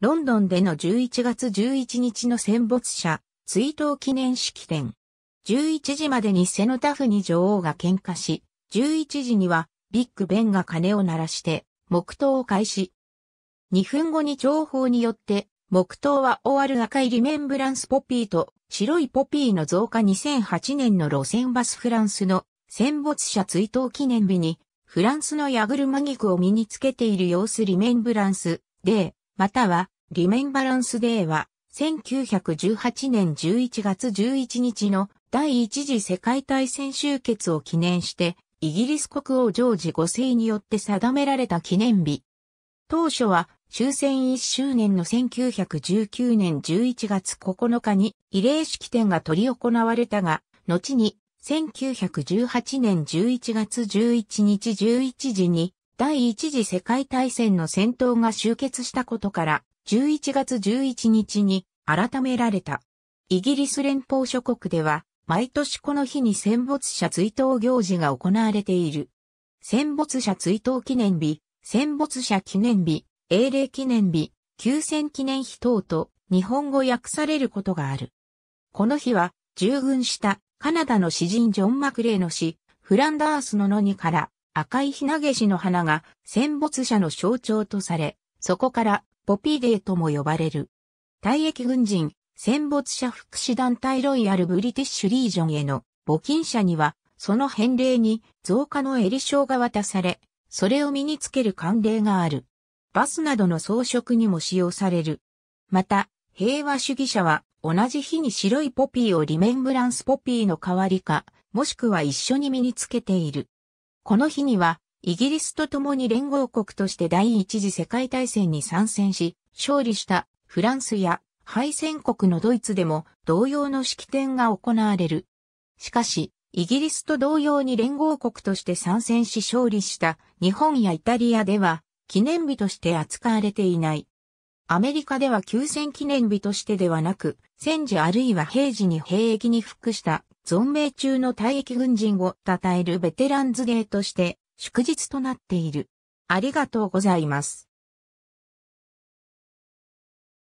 ロンドンでの11月11日の戦没者追悼記念式典。11時までにセノタフに女王が喧嘩し、11時にはビッグベンが鐘を鳴らして黙祷を開始。2分後に情報によって黙祷は終わる赤いリメンブランスポピーと白いポピーの増加2008年の路線バスフランスの戦没者追悼記念日にフランスの矢車マギクを身につけている様子リメンブランスデーまたは、リメンバランスデーは、1918年11月11日の第一次世界大戦終結を記念して、イギリス国王ジョージ5世によって定められた記念日。当初は終戦1周年の1919年11月9日に慰霊式典が取り行われたが、後に1918年11月11日11時に第一次世界大戦の戦闘が終結したことから11月11日に改められた。イギリス連邦諸国では毎年この日に戦没者追悼行事が行われている。戦没者追悼記念日、戦没者記念日、英霊記念日、休戦記念日等と日本語訳されることがある。この日は従軍したカナダの詩人ジョン・マクレーの詩、フランダースの野にから赤いひなげしの花が戦没者の象徴とされ、そこからポピーデーとも呼ばれる。退役軍人、戦没者福祉団体ロイヤルブリティッシュリージョンへの募金者には、その返礼に増加の襟章が渡され、それを身につける慣例がある。バスなどの装飾にも使用される。また、平和主義者は同じ日に白いポピーをリメンブランスポピーの代わりか、もしくは一緒に身につけている。この日には、イギリスと共に連合国として第一次世界大戦に参戦し、勝利したフランスや敗戦国のドイツでも同様の式典が行われる。しかし、イギリスと同様に連合国として参戦し勝利した日本やイタリアでは記念日として扱われていない。アメリカでは休戦記念日としてではなく、戦時あるいは平時に兵役に服した存命中の退役軍人を称えるベテランズデーとして祝日となっている。ありがとうございます。